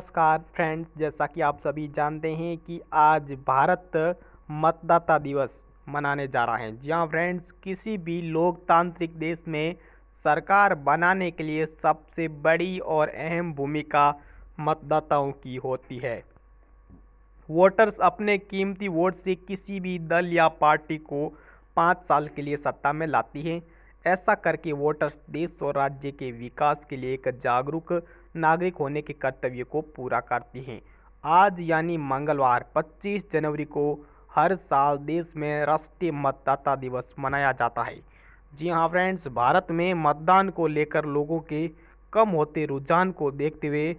नमस्कार फ्रेंड्स जैसा कि आप सभी जानते हैं कि आज भारत मतदाता दिवस मनाने जा रहा है जी हाँ फ्रेंड्स किसी भी लोकतांत्रिक देश में सरकार बनाने के लिए सबसे बड़ी और अहम भूमिका मतदाताओं की होती है वोटर्स अपने कीमती वोट से किसी भी दल या पार्टी को पाँच साल के लिए सत्ता में लाती हैं ऐसा करके वोटर्स देश और राज्य के विकास के लिए एक जागरूक नागरिक होने के कर्तव्य को पूरा करती हैं आज यानी मंगलवार 25 जनवरी को हर साल देश में राष्ट्रीय मतदाता दिवस मनाया जाता है जी हाँ फ्रेंड्स भारत में मतदान को लेकर लोगों के कम होते रुझान को देखते हुए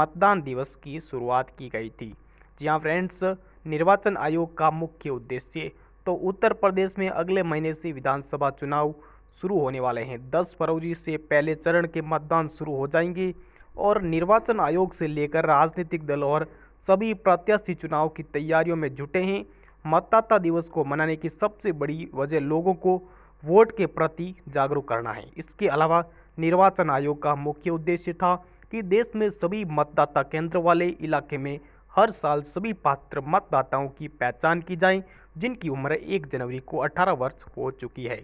मतदान दिवस की शुरुआत की गई थी जी हाँ फ्रेंड्स निर्वाचन आयोग का मुख्य उद्देश्य तो उत्तर प्रदेश में अगले महीने से विधानसभा चुनाव शुरू होने वाले हैं दस फरवरी से पहले चरण के मतदान शुरू हो जाएंगे और निर्वाचन आयोग से लेकर राजनीतिक दल और सभी प्रत्याशी चुनाव की तैयारियों में जुटे हैं मतदाता दिवस को मनाने की सबसे बड़ी वजह लोगों को वोट के प्रति जागरूक करना है इसके अलावा निर्वाचन आयोग का मुख्य उद्देश्य था कि देश में सभी मतदाता केंद्र वाले इलाके में हर साल सभी पात्र मतदाताओं की पहचान की जाए जिनकी उम्र 1 जनवरी को 18 वर्ष हो चुकी है